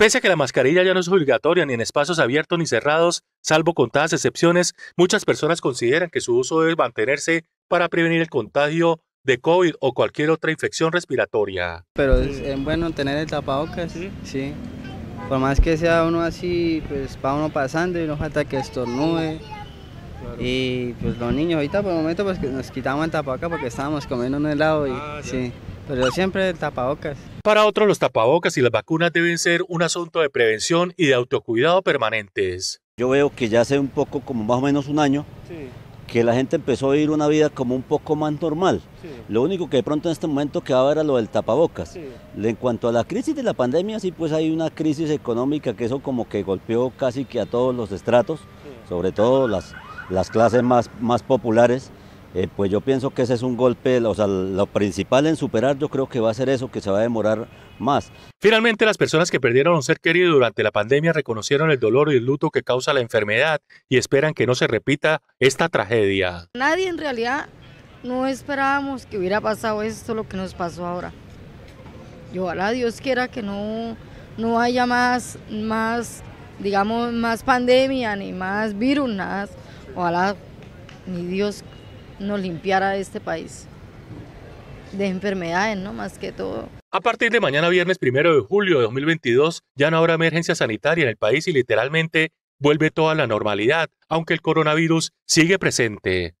Pese a que la mascarilla ya no es obligatoria ni en espacios abiertos ni cerrados, salvo contadas excepciones, muchas personas consideran que su uso debe mantenerse para prevenir el contagio de COVID o cualquier otra infección respiratoria. Pero es, bueno tener el tapabocas, sí. Por más que sea uno así, pues va uno pasando y no falta que estornude. Y pues los niños ahorita por el momento pues nos quitamos el tapabocas porque estábamos comiendo un helado y ah, sí. Pero siempre tapabocas. Para otros, los tapabocas y las vacunas deben ser un asunto de prevención y de autocuidado permanentes. Yo veo que ya hace un poco, como más o menos un año, que la gente empezó a vivir una vida como un poco más normal. Lo único que de pronto en este momento quedaba era lo del tapabocas. En cuanto a la crisis de la pandemia, sí pues hay una crisis económica que eso como que golpeó casi que a todos los estratos, sobre todo las, las clases más, más populares eh, pues yo pienso que ese es un golpe, o sea, lo principal en superar yo creo que va a ser eso, que se va a demorar más. Finalmente, las personas que perdieron un ser querido durante la pandemia reconocieron el dolor y el luto que causa la enfermedad y esperan que no se repita esta tragedia. Nadie en realidad no esperábamos que hubiera pasado esto, lo que nos pasó ahora. Y ojalá Dios quiera que no, no haya más, más, digamos, más pandemia ni más virus, Ojalá, ni Dios nos limpiara este país de enfermedades, ¿no? Más que todo. A partir de mañana viernes primero de julio de 2022 ya no habrá emergencia sanitaria en el país y literalmente vuelve toda la normalidad, aunque el coronavirus sigue presente.